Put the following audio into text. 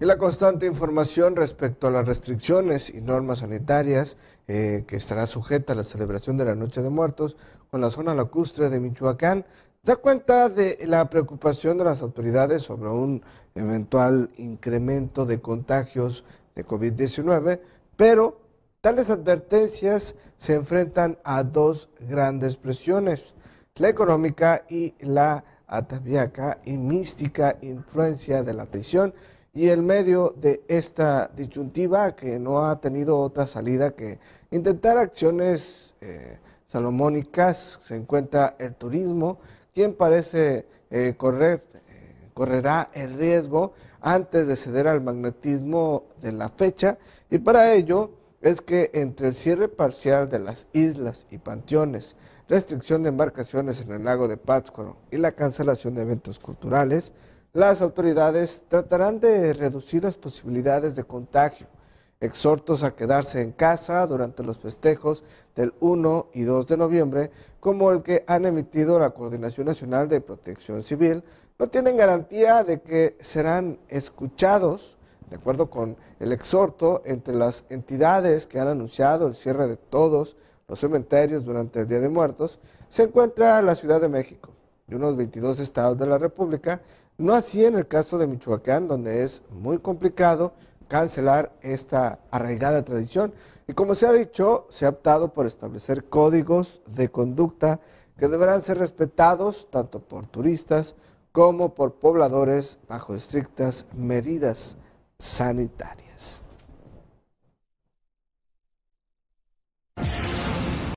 y la constante información respecto a las restricciones y normas sanitarias eh, que estará sujeta a la celebración de la Noche de Muertos con la zona lacustre de Michoacán da cuenta de la preocupación de las autoridades sobre un eventual incremento de contagios de COVID-19, pero tales advertencias se enfrentan a dos grandes presiones, la económica y la ataviaca y mística influencia de la atención y en medio de esta disyuntiva que no ha tenido otra salida que intentar acciones eh, salomónicas, se encuentra el turismo, quien parece eh, correr, eh, correrá el riesgo antes de ceder al magnetismo de la fecha y para ello es que entre el cierre parcial de las islas y panteones, restricción de embarcaciones en el lago de Pátzcuaro y la cancelación de eventos culturales, las autoridades tratarán de reducir las posibilidades de contagio, exhortos a quedarse en casa durante los festejos del 1 y 2 de noviembre, como el que han emitido la Coordinación Nacional de Protección Civil, no tienen garantía de que serán escuchados, de acuerdo con el exhorto entre las entidades que han anunciado el cierre de todos los cementerios durante el Día de Muertos, se encuentra la Ciudad de México de unos 22 estados de la República, no así en el caso de Michoacán, donde es muy complicado cancelar esta arraigada tradición. Y como se ha dicho, se ha optado por establecer códigos de conducta que deberán ser respetados tanto por turistas como por pobladores bajo estrictas medidas sanitarias.